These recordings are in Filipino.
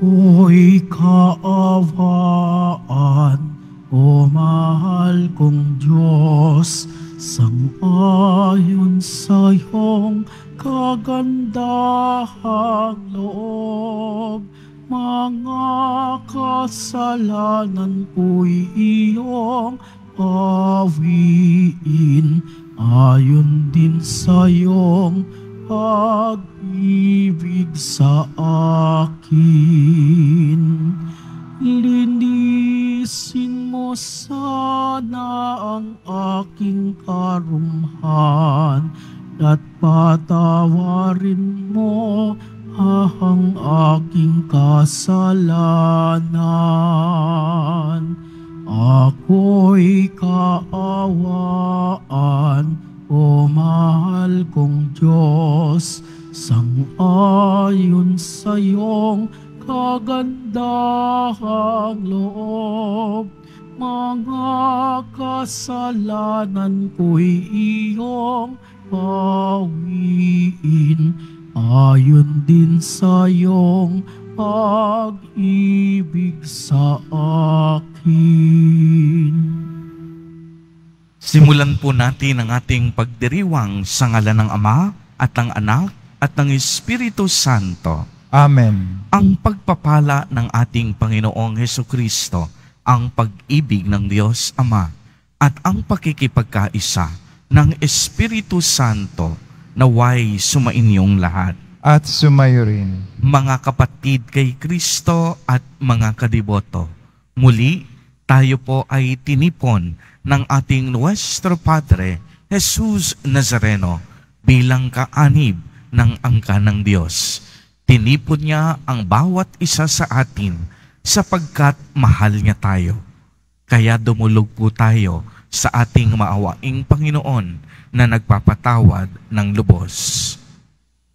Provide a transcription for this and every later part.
ako'y kaawaan, o mahal kong Diyos, sangayon sa iyong kagandahang loob. Mga kasalanan ko'y iyong awiin, ayon din sa iyong pagkakas pag-ibig sa akin Linisin mo sana ang aking karumhan At patawarin mo ah ang aking kasalanan Ako'y kaawaan, o mahal kong Diyos, Sangayon sa iyong kagandahang loob Mga kasalanan ko'y iyong pawiin Ayon din sa iyong pag-ibig sa akin Simulan po natin ang ating pagdiriwang sa ngalan ng Ama at ng Anak at ng Espiritu Santo. Amen. Ang pagpapala ng ating Panginoong Heso Kristo, ang pag-ibig ng Diyos Ama, at ang pakikipagkaisa ng Espiritu Santo naway sumainyong lahat. At sumayo rin. Mga kapatid kay Kristo at mga kadiboto, muli tayo po ay tinipon ng ating Nuestro Padre, Jesus Nazareno, bilang kaanib ng angka ng Diyos. Tinipon niya ang bawat isa sa atin sapagkat mahal niya tayo. Kaya dumulog po tayo sa ating maawaing Panginoon na nagpapatawad ng lubos.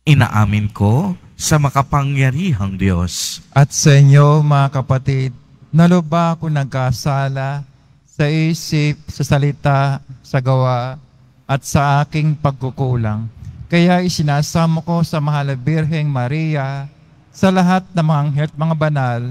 Inaamin ko sa makapangyarihang Diyos. At sa inyo, mga kapatid, naloba ako nagkasala sa isip, sa salita, sa gawa, at sa aking pagkukulang. Kaya isinasamo ko sa Mahal Birheng Maria, sa lahat ng mga anghel mga banal,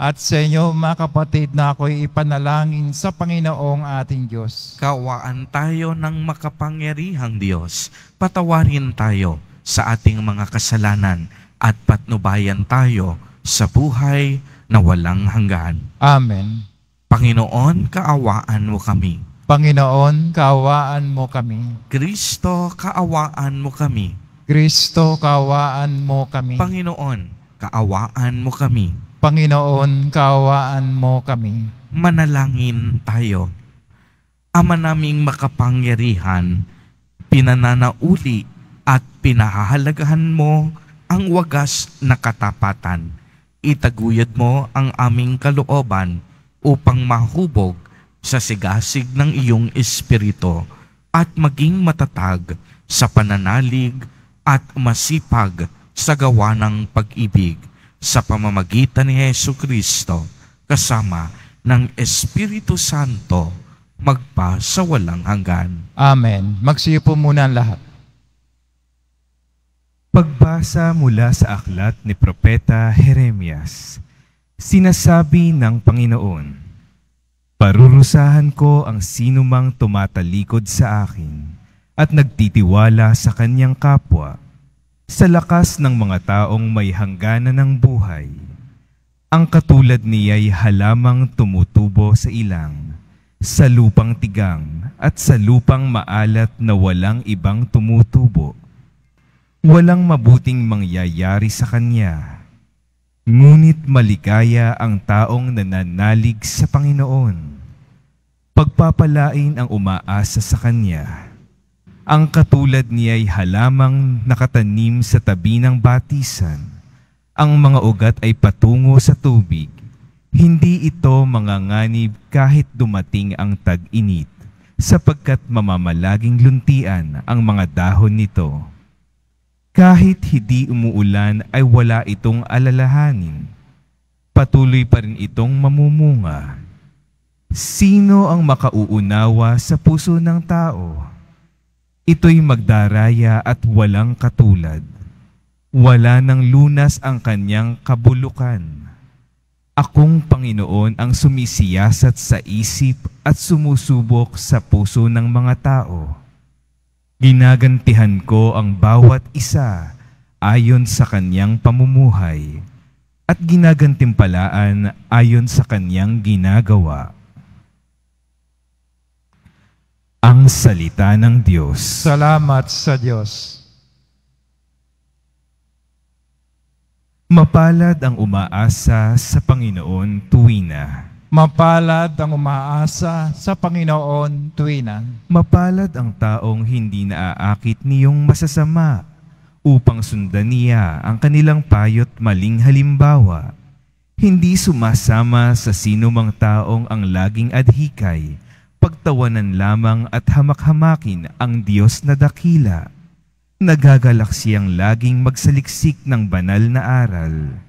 at sa inyo, mga kapatid, na ako'y ipanalangin sa Panginoong ating Diyos. Kawaan tayo ng makapangyarihang Diyos. Patawarin tayo sa ating mga kasalanan at patnubayan tayo sa buhay na walang hanggan. Amen. Panginoon, kaawaan mo kami Panginoon, kaawaan mo kami. Kristo, kaawaan mo kami. Kristo, kaawaan mo kami. Panginoon, kaawaan mo kami. Panginoon, kaawaan mo kami. Manalangin tayo. Ama naming makapangyarihan, pinananauli at pinahahalagahan mo ang wagas na katapatan. Itaguyod mo ang aming kalooban upang mahubog sa sigasig ng iyong espiritu at maging matatag sa pananalig at masipag sa gawa ng pag-ibig sa pamamagitan ni Yesu Kristo kasama ng Espiritu Santo magpa sa walang hanggan. Amen. Magsiyo muna ang lahat. Pagbasa mula sa aklat ni Propeta Jeremias, sinasabi ng Panginoon, Parurusahan ko ang sinumang tumatalikod sa akin at nagtitiwala sa kanyang kapwa sa lakas ng mga taong may hangganan ng buhay. Ang katulad niya'y halamang tumutubo sa ilang, sa lupang tigang at sa lupang maalat na walang ibang tumutubo. Walang mabuting mangyayari sa kanya. Ngunit maligaya ang taong nananalig sa Panginoon pagpapalain ang umaasa sa Kanya. Ang katulad niya niya'y halamang nakatanim sa tabi ng batisan. Ang mga ugat ay patungo sa tubig. Hindi ito manganganib kahit dumating ang tag-init, sapagkat mamamalaging luntian ang mga dahon nito. Kahit hindi umuulan ay wala itong alalahanin. Patuloy pa rin itong mamumunga Sino ang makauunawa sa puso ng tao? Ito'y magdaraya at walang katulad. Wala ng lunas ang kanyang kabulukan. Akong Panginoon ang sumisiyasat sa isip at sumusubok sa puso ng mga tao. Ginagantihan ko ang bawat isa ayon sa kanyang pamumuhay at ginagantimpalaan ayon sa kanyang ginagawa ang salita ng Diyos. Salamat sa Diyos. Mapalad ang umaasa sa Panginoon tuwina. Mapalad ang umaasa sa Panginoon tuwina. Mapalad ang taong hindi naaakit niyong masasama upang sundan niya ang kanilang payo't maling halimbawa. Hindi sumasama sa sinumang taong ang laging adhikay pagtawanan lamang at hamak-hamakin ang Diyos na dakila. Nagagalak siyang laging magsaliksik ng banal na aral.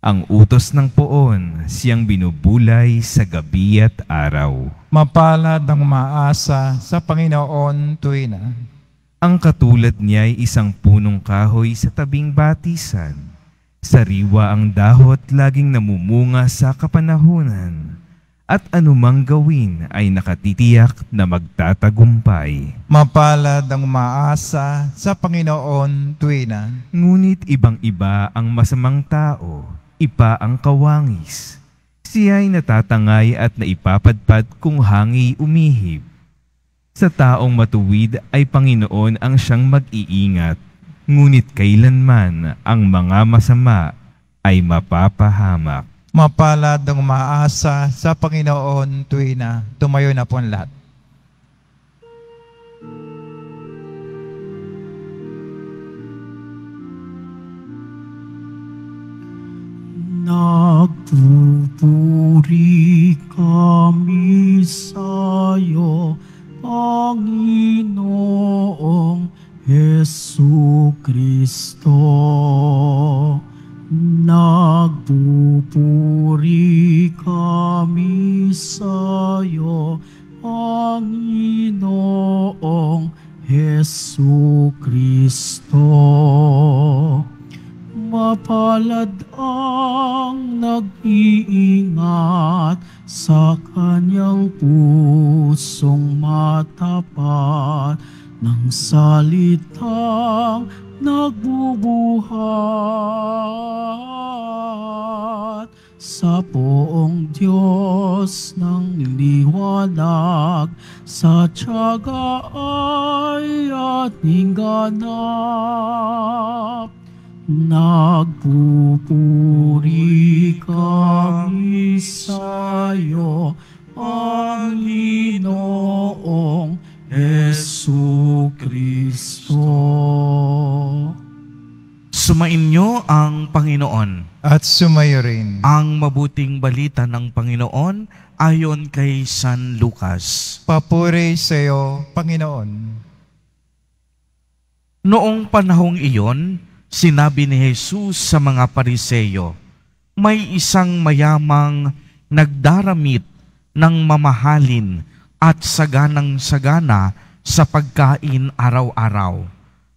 Ang utos ng poon siyang binubulay sa gabi at araw. Mapalad ang maasa sa Panginoon tuwina. Ang katulad niya ay isang punong kahoy sa tabing batisan. Sariwa ang dahot laging namumunga sa kapanahunan at anumang gawin ay nakatitiyak na magtatagumpay. Mapalad ang umaasa sa Panginoon tuwina. Ngunit ibang-iba ang masamang tao, ipa ang kawangis. Siya'y natatangay at naipapadpad kung hangi umihib. Sa taong matuwid ay Panginoon ang siyang mag-iingat, ngunit kailanman ang mga masama ay mapapahamak mapalad ng umaasa sa Panginoon tuwi na tumayo na po ang lahat. Nagpupuri kami sa'yo, Panginoong Yesu Kristo. Nagpupuri kami sa iyo, Panginoong Heso Kristo. Mapalad ang nag-iingat sa kanyang pusong matapat ng salitang nagbubuhat sa poong Diyos ng liwanag sa tiyaga ay ating ganap nagpupuri kami sa'yo Panginoong Jesu Kristo Sumainyo ang Panginoon. At sumayo rin. Ang mabuting balita ng Panginoon ayon kay San Lucas. Papuri sa iyo, Panginoon. Noong panahong iyon, sinabi ni Jesus sa mga pariseyo, may isang mayamang nagdaramit ng mamahalin at saganang-sagana sa pagkain araw-araw.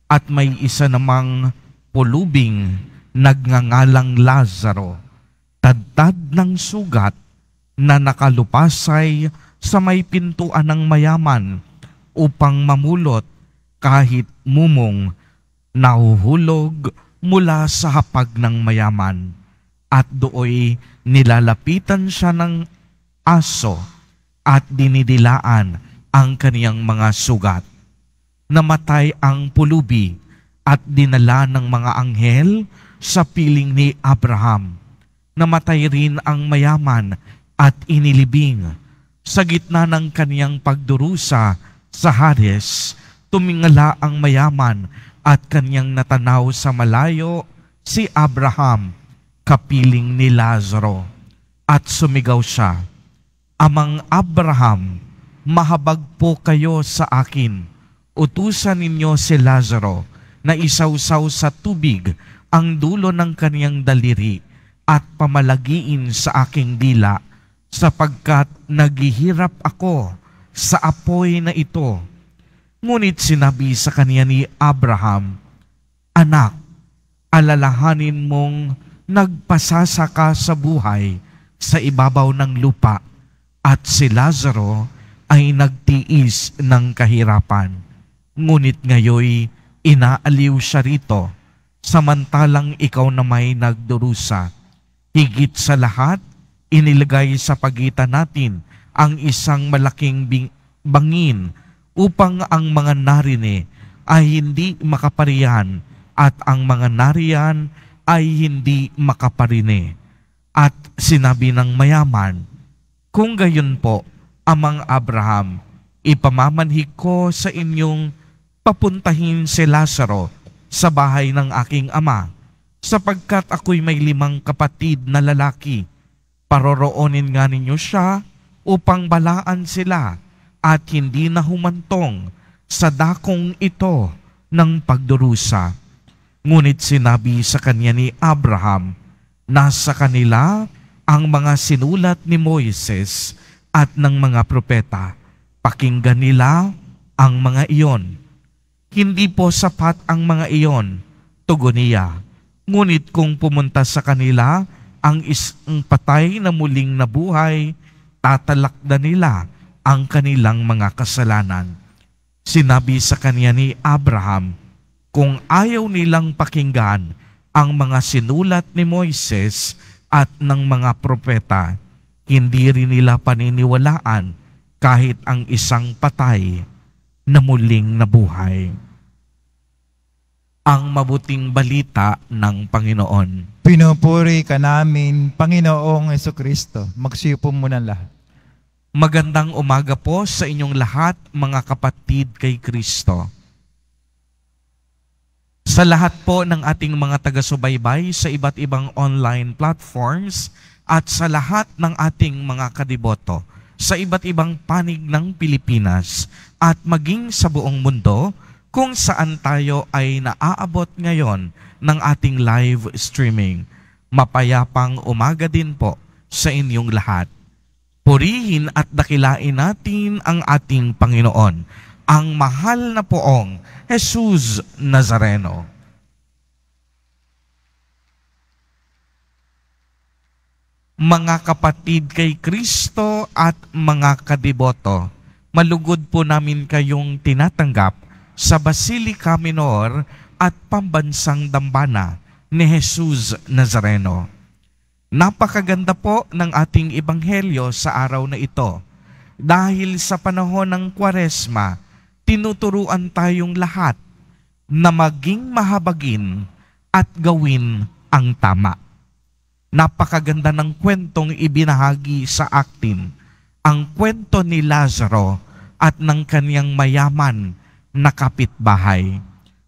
At may isa namang pulubing nagngangalang Lazaro, tadtad ng sugat na nakalupasay sa may pintuan ng mayaman upang mamulot kahit mumong nahuhulog mula sa hapag ng mayaman. At dooy nilalapitan siya ng aso at dinidilaan ang kaniyang mga sugat. Namatay ang pulubi at dinala ng mga anghel sa piling ni Abraham. Namatay rin ang mayaman at inilibing. Sa gitna ng kaniyang pagdurusa sa Hades, tumingala ang mayaman at kaniyang natanaw sa malayo si Abraham, kapiling ni Lazaro. At sumigaw siya, Amang Abraham, mahabag po kayo sa akin. Utusan ninyo si Lazaro na isawsaw sa tubig ang dulo ng kaniyang daliri at pamalagiin sa aking dila sapagkat naghihirap ako sa apoy na ito. Ngunit sinabi sa kaniya ni Abraham, Anak, alalahanin mong nagpasasaka sa buhay sa ibabaw ng lupa at si Lazaro ay nagtiis ng kahirapan. Ngunit ngayoy, inaaliw siya rito, samantalang ikaw na may nagdurusa. Higit sa lahat, inilagay sa pagitan natin ang isang malaking bangin upang ang mga narine ay hindi makaparihan at ang mga nariyan ay hindi makaparine. At sinabi ng mayaman, Kung gayon po, Amang Abraham, ipamamanhik ko sa inyong papuntahin si Lazaro sa bahay ng aking ama, sapagkat ako'y may limang kapatid na lalaki. Paroroonin nga ninyo siya upang balaan sila at hindi na humantong sa dakong ito ng pagdurusa. Ngunit sinabi sa kanya ni Abraham, nasa kanila ang mga sinulat ni Moises at ng mga propeta. Pakinggan nila ang mga iyon hindi po sapat ang mga iyon, tugon niya. Ngunit kung pumunta sa kanila ang isang patay na muling nabuhay, tatalakda nila ang kanilang mga kasalanan. Sinabi sa kanya ni Abraham, kung ayaw nilang pakinggan ang mga sinulat ni Moises at ng mga propeta, hindi rin nila paniniwalaan kahit ang isang patay na muling nabuhay. Ang mabuting balita ng Panginoon. Pinupuri ka namin, Panginoong Yeso Kristo. Magsiyo muna lahat. Magandang umaga po sa inyong lahat, mga kapatid kay Kristo. Sa lahat po ng ating mga taga-subaybay sa iba't ibang online platforms at sa lahat ng ating mga kadiboto, sa iba't ibang panig ng Pilipinas at maging sa buong mundo kung saan tayo ay naaabot ngayon ng ating live streaming. Mapayapang umaga din po sa inyong lahat. Purihin at dakilain natin ang ating Panginoon, ang mahal na poong Jesus Nazareno. mga kapatid kay Kristo at mga kadiboto, malugod po namin kayong tinatanggap sa Basilica Minor at Pambansang Dambana ni Jesus Nazareno. Napakaganda po ng ating ebanghelyo sa araw na ito. Dahil sa panahon ng kwaresma, tinuturuan tayong lahat na maging mahabagin at gawin ang tama. Napakaganda ng kwentong ibinahagi sa akin. Ang kwento ni Lazaro at ng kaniyang mayaman na kapitbahay.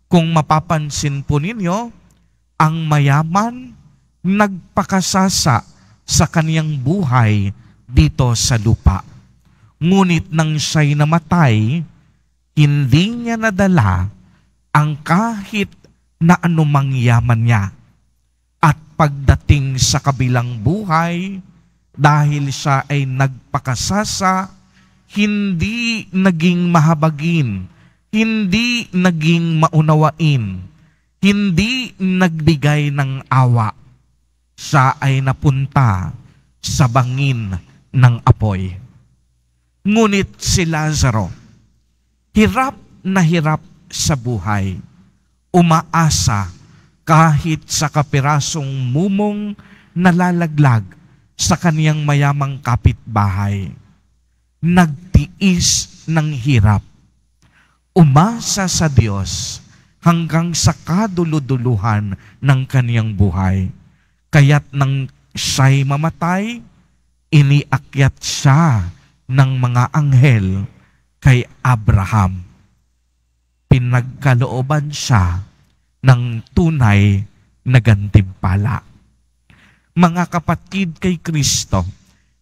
Kung mapapansin po ninyo, ang mayaman nagpakasasa sa kaniyang buhay dito sa lupa. Ngunit nang siya'y namatay, hindi niya nadala ang kahit na anumang yaman niya pagdating sa kabilang buhay dahil siya ay nagpakasasa, hindi naging mahabagin, hindi naging maunawain, hindi nagbigay ng awa. Siya ay napunta sa bangin ng apoy. Ngunit si Lazaro, hirap na hirap sa buhay, umaasa kahit sa kapirasong mumong nalalaglag sa kaniyang mayamang kapitbahay. Nagtiis ng hirap. Umasa sa Diyos hanggang sa kaduluduluhan ng kaniyang buhay. Kaya't nang siya'y mamatay, iniakyat siya ng mga anghel kay Abraham. Pinagkalooban siya ng tunay na gantimpala. Mga kapatid kay Kristo,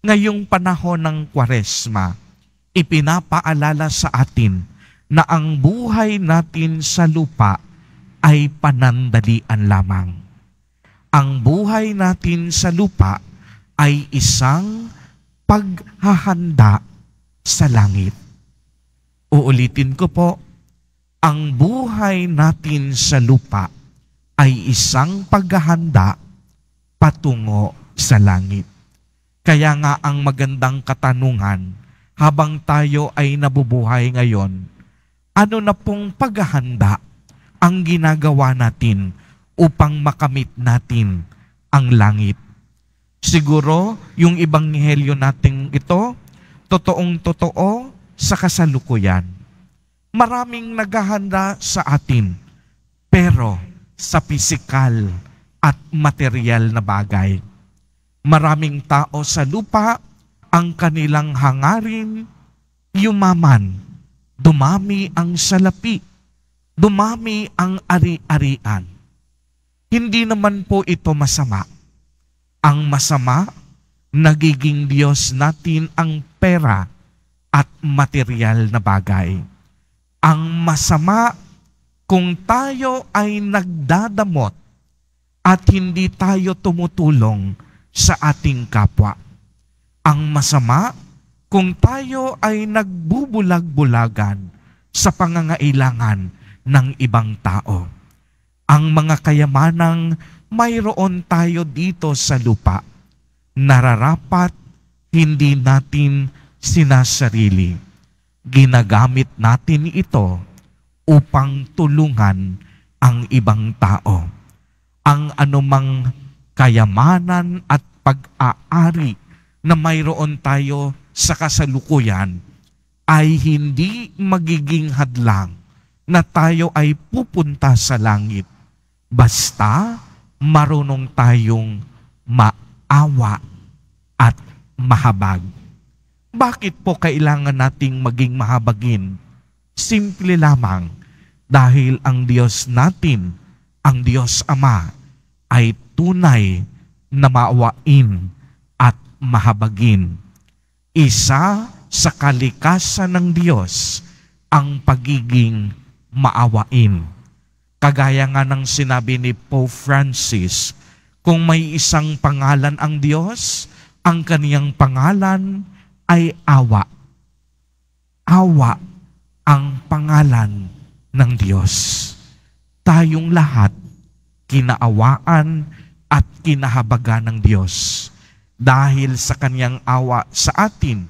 ngayong panahon ng kwaresma, ipinapaalala sa atin na ang buhay natin sa lupa ay panandalian lamang. Ang buhay natin sa lupa ay isang paghahanda sa langit. Uulitin ko po, ang buhay natin sa lupa ay isang paghahanda patungo sa langit. Kaya nga ang magandang katanungan habang tayo ay nabubuhay ngayon, ano na pong paghahanda ang ginagawa natin upang makamit natin ang langit? Siguro yung ibanghelyo natin ito, totoong totoo sa kasalukuyan maraming naghahanda sa atin. Pero sa pisikal at material na bagay, maraming tao sa lupa ang kanilang hangarin, yumaman, dumami ang salapi, dumami ang ari-arian. Hindi naman po ito masama. Ang masama, nagiging Diyos natin ang pera at material na bagay ang masama kung tayo ay nagdadamot at hindi tayo tumutulong sa ating kapwa. Ang masama kung tayo ay nagbubulag-bulagan sa pangangailangan ng ibang tao. Ang mga kayamanang mayroon tayo dito sa lupa, nararapat hindi natin sinasarili ginagamit natin ito upang tulungan ang ibang tao. Ang anumang kayamanan at pag-aari na mayroon tayo sa kasalukuyan ay hindi magiging hadlang na tayo ay pupunta sa langit. Basta marunong tayong maawa at mahabag. Bakit po kailangan nating maging mahabagin? Simple lamang dahil ang Diyos natin, ang Diyos Ama, ay tunay na maawain at mahabagin. Isa sa kalikasan ng Diyos ang pagiging maawain. Kagaya nga ng sinabi ni Pope Francis, kung may isang pangalan ang Diyos, ang kaniyang pangalan ay awa. Awa ang pangalan ng Diyos. Tayong lahat kinaawaan at kinahabagan ng Diyos. Dahil sa kanyang awa sa atin,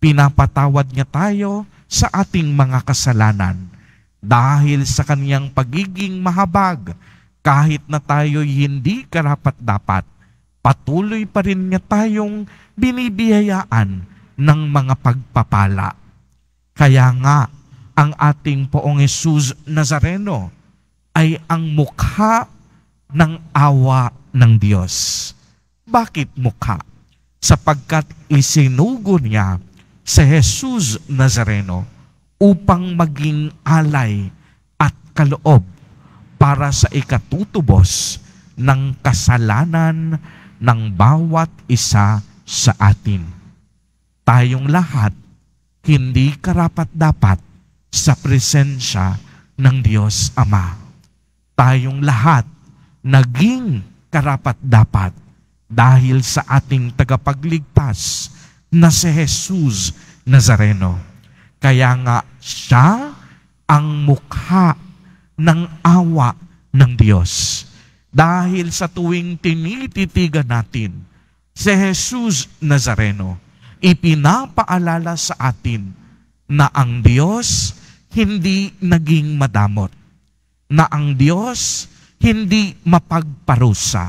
pinapatawad niya tayo sa ating mga kasalanan. Dahil sa kanyang pagiging mahabag, kahit na tayo hindi karapat-dapat, patuloy pa rin niya tayong binibiyayaan ng mga pagpapala. Kaya nga, ang ating poong Jesus Nazareno ay ang mukha ng awa ng Diyos. Bakit mukha? Sapagkat isinugo niya sa Jesus Nazareno upang maging alay at kaloob para sa ikatutubos ng kasalanan ng bawat isa sa atin tayong lahat hindi karapat-dapat sa presensya ng Diyos Ama. Tayong lahat naging karapat-dapat dahil sa ating tagapagligtas na si Jesus Nazareno. Kaya nga siya ang mukha ng awa ng Diyos. Dahil sa tuwing tinititigan natin si Jesus Nazareno, ipinapaalala sa atin na ang Diyos hindi naging madamot, na ang Diyos hindi mapagparusa,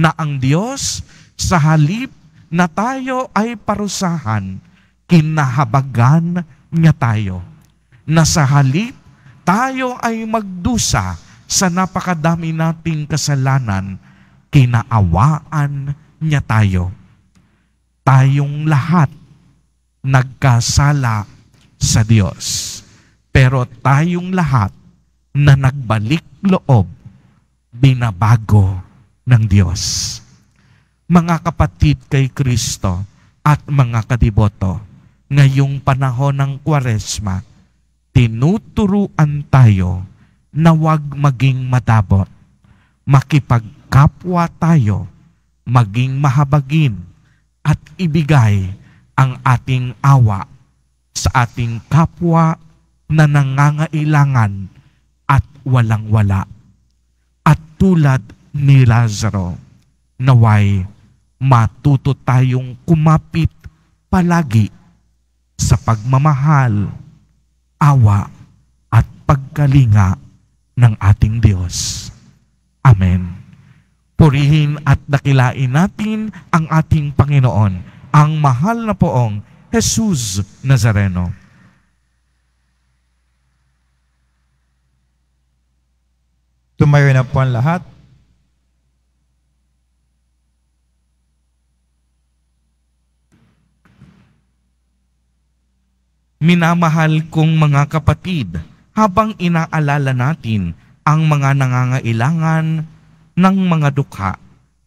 na ang Diyos sa halip na tayo ay parusahan, kinahabagan niya tayo, na sa halip tayo ay magdusa sa napakadami nating kasalanan, kinaawaan niya tayo Tayong lahat nagkasala sa Diyos. Pero tayong lahat na nagbalik loob, binabago ng Diyos. Mga kapatid kay Kristo at mga kadiboto, ngayong panahon ng kwaresma, tinuturuan tayo na wag maging madabot. Makipagkapwa tayo, maging mahabagin, at ibigay ang ating awa sa ating kapwa na nangangailangan at walang-wala. At tulad ni Lazaro, naway matuto tayong kumapit palagi sa pagmamahal, awa at pagkalinga ng ating Diyos. Amen. Purihin at dakilain natin ang ating Panginoon, ang mahal na poong Jesus Nazareno. Tumayo na po ang lahat. Minamahal kong mga kapatid, habang inaalala natin ang mga nangangailangan ng mga dukha,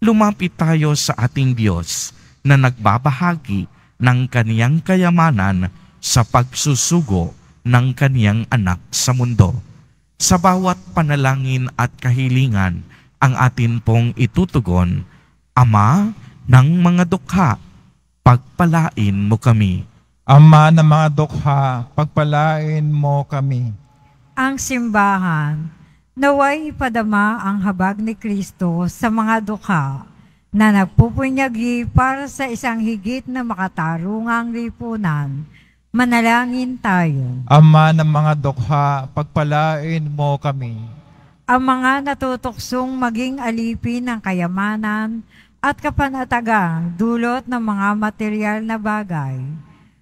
lumapit tayo sa ating Diyos na nagbabahagi ng kaniyang kayamanan sa pagsusugo ng kaniyang anak sa mundo. Sa bawat panalangin at kahilingan ang atin pong itutugon, Ama ng mga dukha, pagpalain mo kami. Ama ng mga dukha, pagpalain mo kami. Ang simbahan naway ipadama ang habag ni Kristo sa mga dukha na nagpupunyagi para sa isang higit na makatarungang lipunan. Manalangin tayo. Ama ng mga dukha, pagpalain mo kami. Ang mga natutuksong maging alipin ng kayamanan at kapanatagang dulot ng mga material na bagay,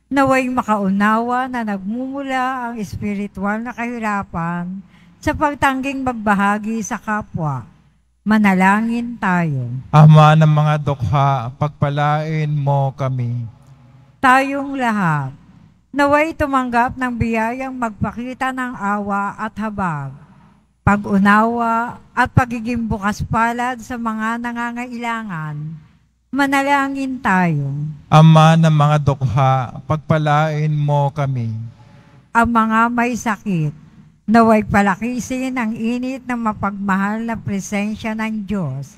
naway makaunawa na nagmumula ang espiritual na kahirapan sa pagtangging magbahagi sa kapwa. Manalangin tayo. Ama ng mga dukha, pagpalain mo kami. Tayong lahat, naway tumanggap ng biyayang magpakita ng awa at habag, pag-unawa at pagiging bukas palad sa mga nangangailangan. Manalangin tayo. Ama ng mga dukha, pagpalain mo kami. Ang mga may sakit, Naway palakisin ang init ng mapagmahal na presensya ng Diyos.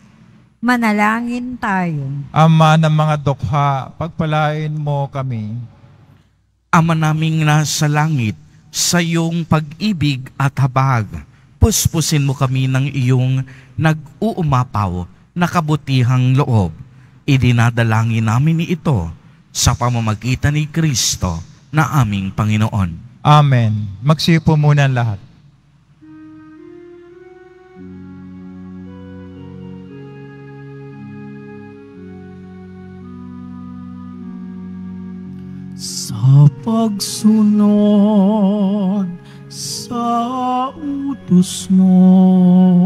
Manalangin tayo. Ama ng mga dukha, pagpalain mo kami. Ama naming nasa langit, sa iyong pag-ibig at habag, puspusin mo kami ng iyong nag-uumapaw na kabutihang loob. Idinadalangin namin ito sa pamamagitan ni Kristo na aming Panginoon. Amen. Magsiyo po muna lahat. Sa pagsunod sa utos mo,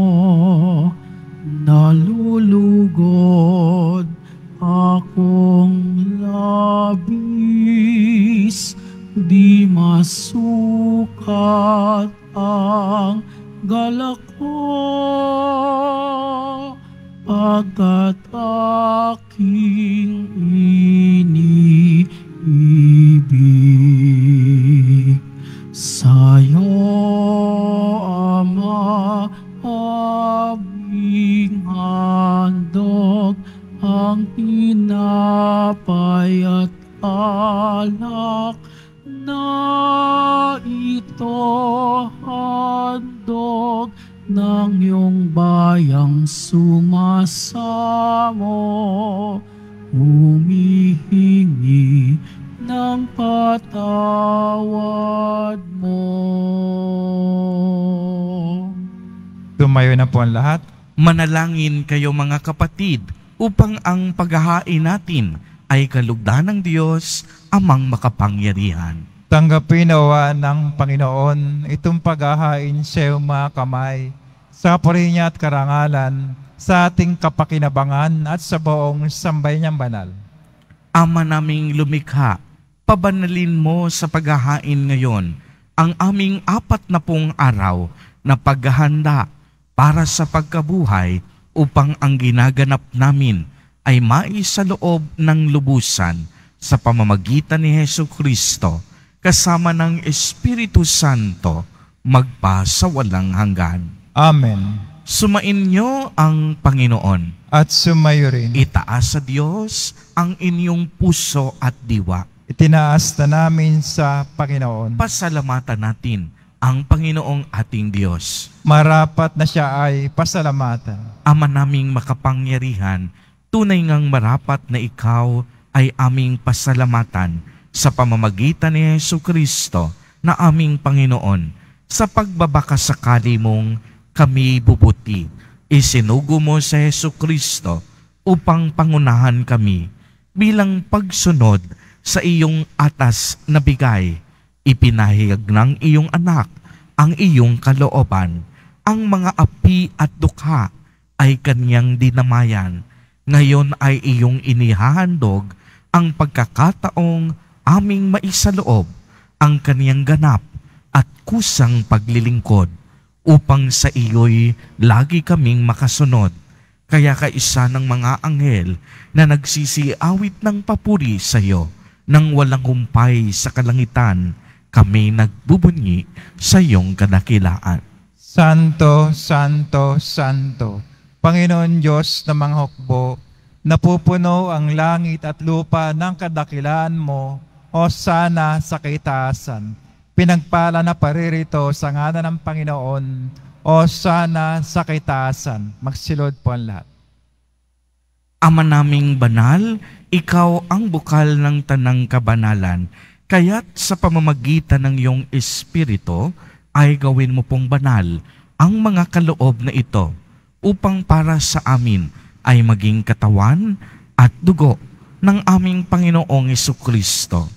Tumayo na po ang lahat. Manalangin kayo mga kapatid upang ang paghahain natin ay kalugdan ng Diyos amang makapangyarihan. Tanggapin nawa ng Panginoon itong paghahain sa mga kamay sa purihin at karangalan sa ating kapakinabangan at sa buong sambay niyang banal. Ama naming lumikha, pabanalin mo sa paghahain ngayon ang aming apat na pong araw na paghahanda para sa pagkabuhay upang ang ginaganap namin ay maisa loob ng lubusan sa pamamagitan ni Heso Kristo kasama ng Espiritu Santo magpa sa walang hanggan. Amen. Sumainyo ang Panginoon. At sumayo rin. Itaas sa Diyos ang inyong puso at diwa. Itinaas na namin sa Panginoon. Pasalamatan natin ang Panginoong ating Diyos. Marapat na siya ay pasalamatan. Ama naming makapangyarihan, tunay ngang marapat na ikaw ay aming pasalamatan sa pamamagitan ni Yesu Kristo na aming Panginoon sa pagbabakasakali mong kami bubuti. Isinugo mo sa Yesu Kristo upang pangunahan kami bilang pagsunod sa iyong atas na bigay Ipinahayag ng iyong anak ang iyong kalooban. Ang mga api at dukha ay kanyang dinamayan. Ngayon ay iyong inihahandog ang pagkakataong aming maisaloob ang kaniyang ganap at kusang paglilingkod upang sa iyo'y lagi kaming makasunod. Kaya kaisa ng mga anghel na nagsisiawit ng papuri sa iyo nang walang humpay sa kalangitan kami nagbubunyi sa iyong kadakilaan. Santo, Santo, Santo, Panginoon Diyos ng mga hukbo, napupuno ang langit at lupa ng kadakilaan mo, o sana sa kaitaasan. Pinagpala na paririto sa ngana ng Panginoon, o sana sa kaitaasan. Magsilod po ang lahat. Ama naming banal, ikaw ang bukal ng tanang kabanalan Kaya't sa pamamagitan ng iyong espiritu ay gawin mo pong banal ang mga kaloob na ito upang para sa amin ay maging katawan at dugo ng aming Panginoong Kristo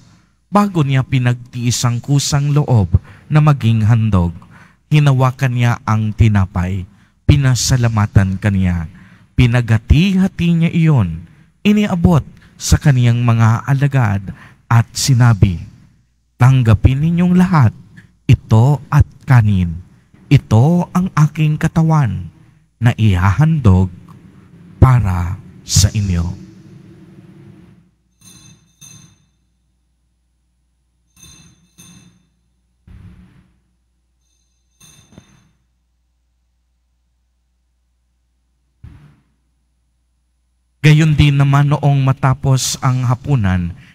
bago niya pinagtiis ang kusang loob na maging handog. Hinawakan niya ang tinapay, pinasalamatan kaniya, pinagati-hati niya iyon, iniabot sa kaniyang mga alagad at sinabi, Tanggapin ninyong lahat, ito at kanin, ito ang aking katawan na ihahandog para sa inyo. Gayon din naman noong matapos ang hapunan,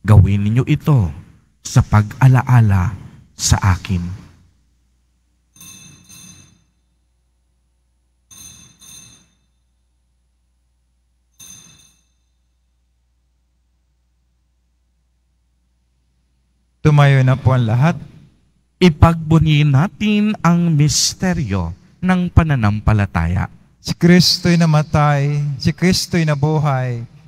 Gawin ninyo ito sa pag-alaala sa akin. Tumayo na po ang lahat. Ipagbunyi natin ang misteryo ng pananampalataya. Si Kristo'y namatay, si Kristo'y nabuhay,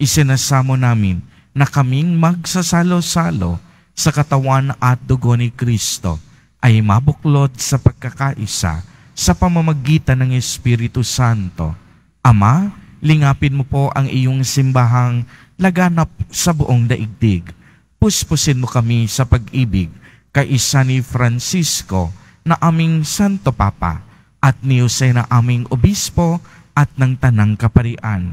isinasamo namin na kaming magsasalo-salo sa katawan at dugo ni Kristo ay mabuklod sa pagkakaisa sa pamamagitan ng Espiritu Santo. Ama, lingapin mo po ang iyong simbahang laganap sa buong daigdig. Puspusin mo kami sa pag-ibig kaisa ni Francisco na aming Santo Papa at ni Jose na aming Obispo at ng Tanang Kaparian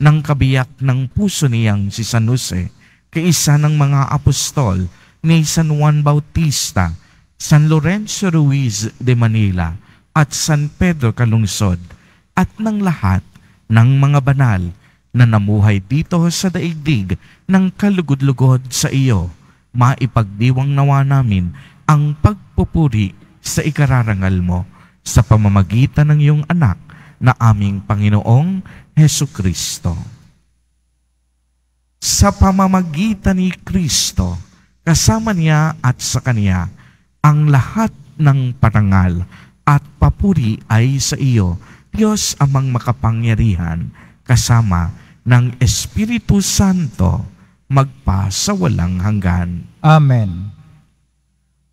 ng kabiyak ng puso niyang si San Jose kaisa ng mga apostol ni San Juan Bautista, San Lorenzo Ruiz de Manila at San Pedro Calungsod at ng lahat ng mga banal na namuhay dito sa daigdig ng kalugod-lugod sa iyo, maipagdiwang nawa namin ang pagpupuri sa ikararangal mo sa pamamagitan ng iyong anak na aming Panginoong Heso Kristo. Sa pamamagitan ni Kristo, kasama niya at sa kanya, ang lahat ng parangal at papuri ay sa iyo, Diyos amang makapangyarihan, kasama ng Espiritu Santo, magpa sa walang hanggan. Amen.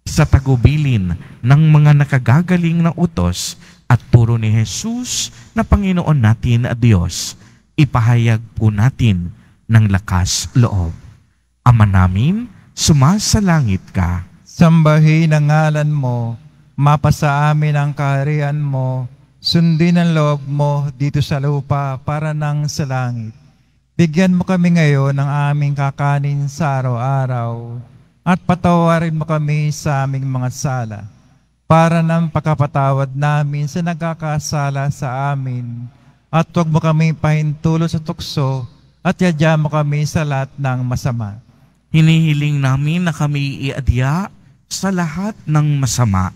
Sa tagubilin ng mga nakagagaling na utos, at turo ni Jesus na Panginoon natin at Diyos, ipahayag po natin ng lakas loob. Ama namin, sumasalangit ka. Sambahin ang ngalan mo, mapasa amin ang kaharian mo, sundin ang loob mo dito sa lupa para nang sa langit. Bigyan mo kami ngayon ng aming kakanin sa araw-araw at patawarin mo kami sa aming mga sala para ng pagkapatawad namin sa nagkakasala sa amin. At huwag mo kami pahintulo sa tukso at yadya mo kami sa lahat ng masama. Hinihiling namin na kami iadya sa lahat ng masama,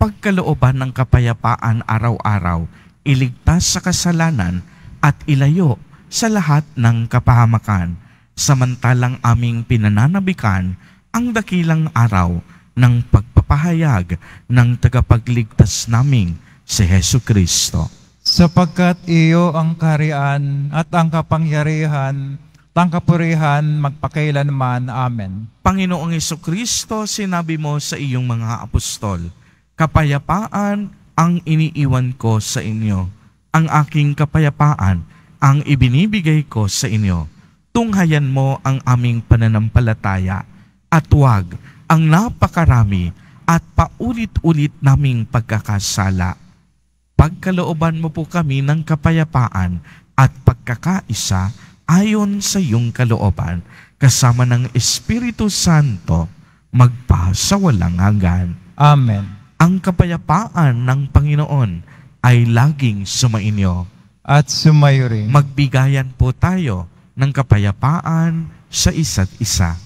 pagkalooban ng kapayapaan araw-araw, iligtas sa kasalanan at ilayo sa lahat ng kapahamakan, samantalang aming pinananabikan ang dakilang araw ng pag pagpapahayag ng tagapagligtas naming si Heso Kristo. Sapagkat iyo ang karian at ang kapangyarihan tangkapurihan magpakailanman. Amen. Panginoong Heso Kristo, sinabi mo sa iyong mga apostol, Kapayapaan ang iniiwan ko sa inyo. Ang aking kapayapaan ang ibinibigay ko sa inyo. Tunghayan mo ang aming pananampalataya at wag ang napakarami at paulit-ulit naming pagkakasala. Pagkalooban mo po kami ng kapayapaan at pagkakaisa ayon sa iyong kalooban kasama ng Espiritu Santo magpa sa walang hanggan. Amen. Ang kapayapaan ng Panginoon ay laging sumainyo. At sumayo rin. Magbigayan po tayo ng kapayapaan sa isa't isa.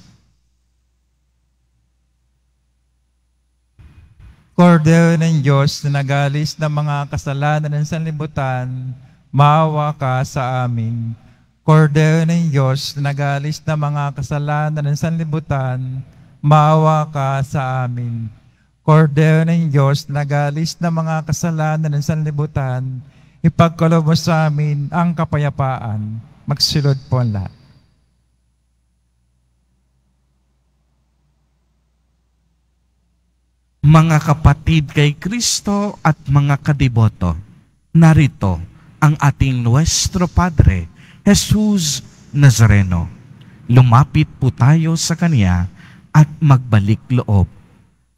Cordero ng Diyos na nagalis ng mga kasalanan ng sanlibutan, maawa ka sa amin. Cordero ng Diyos na nagalis ng mga kasalanan ng sanlibutan, maawa ka sa amin. Cordero ng Diyos na nagalis ng mga kasalanan ng sanlibutan, ipagkalob mo sa amin ang kapayapaan. Magsilod po ang lahat. mga kapatid kay Kristo at mga kadiboto, narito ang ating Nuestro Padre, Jesus Nazareno. Lumapit po tayo sa Kanya at magbalik loob.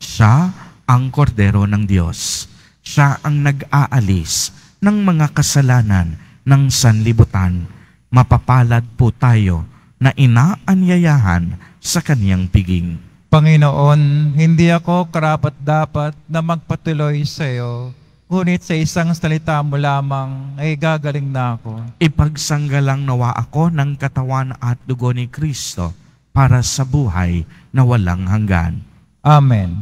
Siya ang kordero ng Diyos. Siya ang nag-aalis ng mga kasalanan ng sanlibutan. Mapapalad po tayo na inaanyayahan sa Kanyang piging. Panginoon, hindi ako karapat-dapat na magpatuloy sa iyo, ngunit sa isang salita mo lamang ay gagaling na ako. Ipagsanggalang nawa ako ng katawan at dugo ni Kristo para sa buhay na walang hanggan. Amen.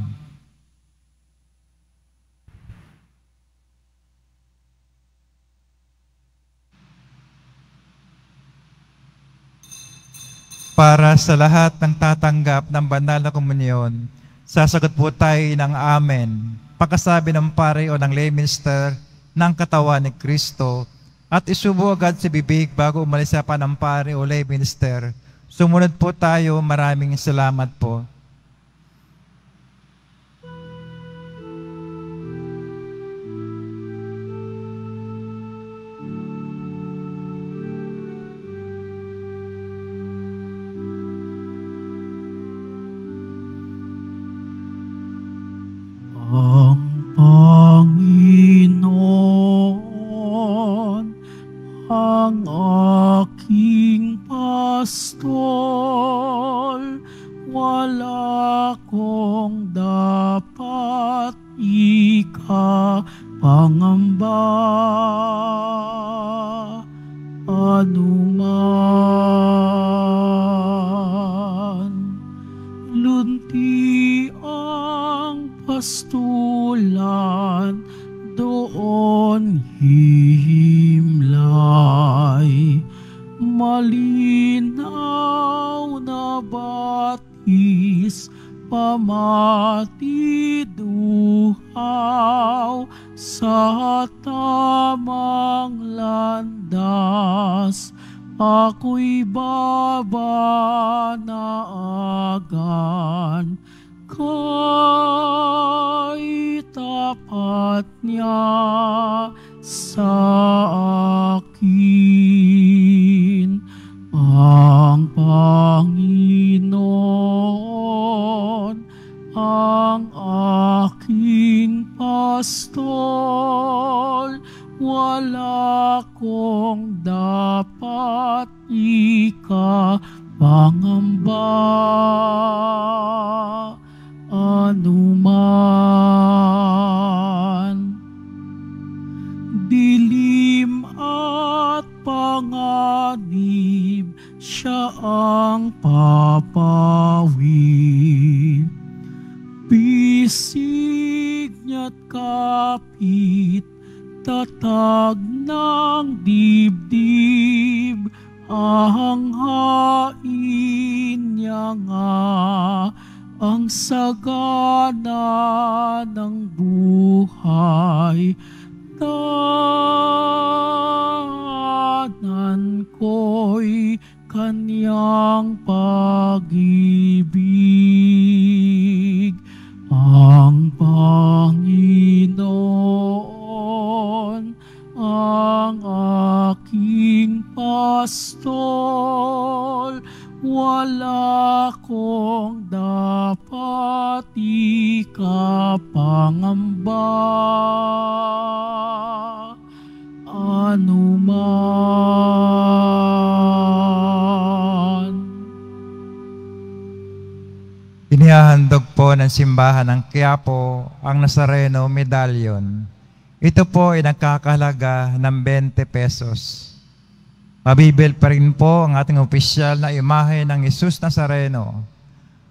para sa lahat ng tatanggap ng banal na komunyon. Sasagot po tayo ng Amen, pagkasabi ng pare o ng lay minister ng katawan ni Kristo, at isubo agad sa bibig bago umalis sa panampare o lay minister. Sumunod po tayo. Maraming salamat po. long pangamba anuman dilim at panganib siya ang papawi bisig niya't kapit tatag ng dibdib ang hain niya nga ang sagana ng buhay tanan ko'y kanyang pag-ibig ang Panginoon ang aking pastol, wala kong dapat ikapangamba. Anuman. Inihahandog po ng simbahan ng Quiapo ang Nazareno Medallion ito po ay nagkakahalaga ng 20 pesos. Mabibil pa rin po ang ating official na imahe ng Isus Nazareno.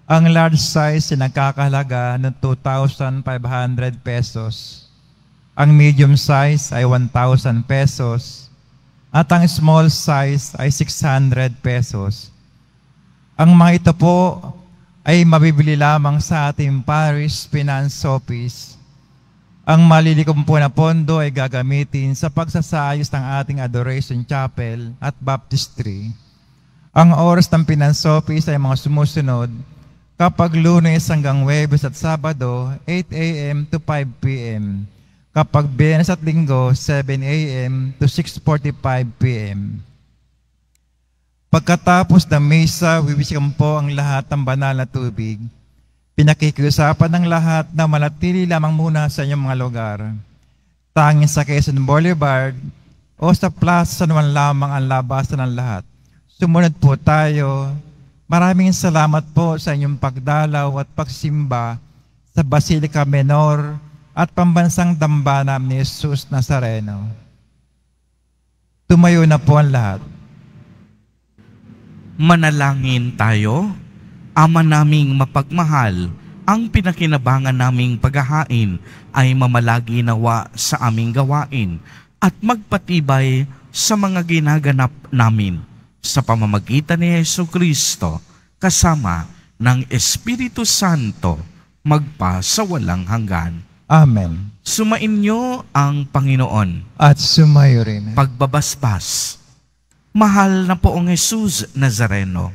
Ang large size ay nagkakahalaga ng 2,500 pesos. Ang medium size ay 1,000 pesos. At ang small size ay 600 pesos. Ang mga ito po ay mabibili lamang sa ating parish finance office ang malilikom po na pondo ay gagamitin sa pagsasayos ng ating Adoration Chapel at Baptistry. Ang oras ng Pinansopis ay mga sumusunod kapag lunes hanggang Webes at Sabado, 8 a.m. to 5 p.m. Kapag Biyernes at Linggo, 7 a.m. to 6.45 p.m. Pagkatapos ng mesa, wiwisikan po ang lahat ng banal na tubig Pinakikiusapan ng lahat na malatili lamang muna sa inyong mga lugar. Tangin sa Quezon Boulevard o sa Plaza San Juan lamang ang labasan ng lahat. Sumunod po tayo. Maraming salamat po sa inyong pagdalaw at pagsimba sa Basilica Menor at pambansang dambana ni Jesus Nazareno. Tumayo na po ang lahat. Manalangin tayo. Ama naming mapagmahal, ang pinakinabangan naming paghahain ay mamalagi nawa sa aming gawain at magpatibay sa mga ginaganap namin sa pamamagitan ni Yesu Kristo kasama ng Espiritu Santo magpa sa walang hanggan. Amen. Sumainyo ang Panginoon. At sumayo rin. Pagbabasbas. Mahal na poong Jesus Nazareno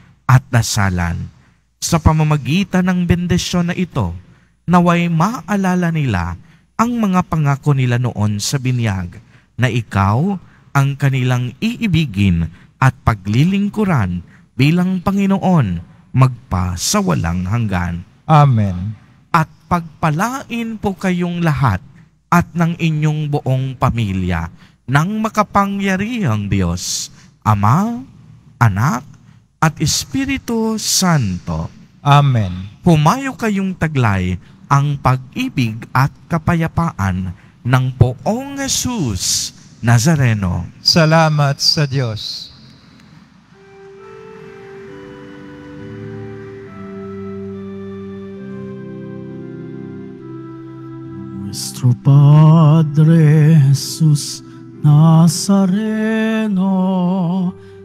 at dasalan. Sa pamamagitan ng bendisyon na ito, naway maalala nila ang mga pangako nila noon sa binyag na ikaw ang kanilang iibigin at paglilingkuran bilang Panginoon magpa sa walang hanggan. Amen. At pagpalain po kayong lahat at ng inyong buong pamilya ng makapangyarihang Diyos, Ama, Anak, at Espiritu Santo. Amen. Humayo kayong taglay ang pag-ibig at kapayapaan ng poong Jesus Nazareno. Salamat sa Diyos. Nuestro Padre Jesús Nazareno,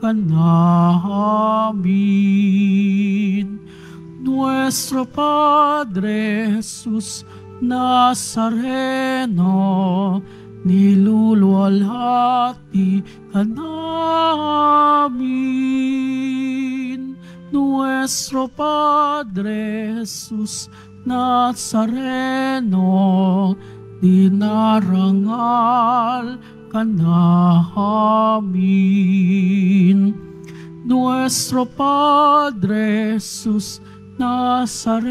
ka namin. Nuestro Padre Jesus Nazareno, niluluwalhati ka namin. Nuestro Padre Jesus Nazareno, dinarangal ka namin. Nuestro Padre Jesus Nazareno,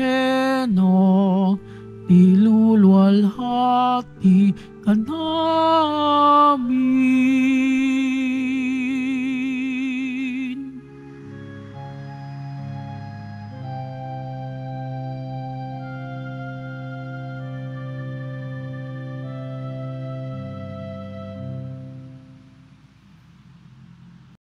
iluluwalhati ka namin.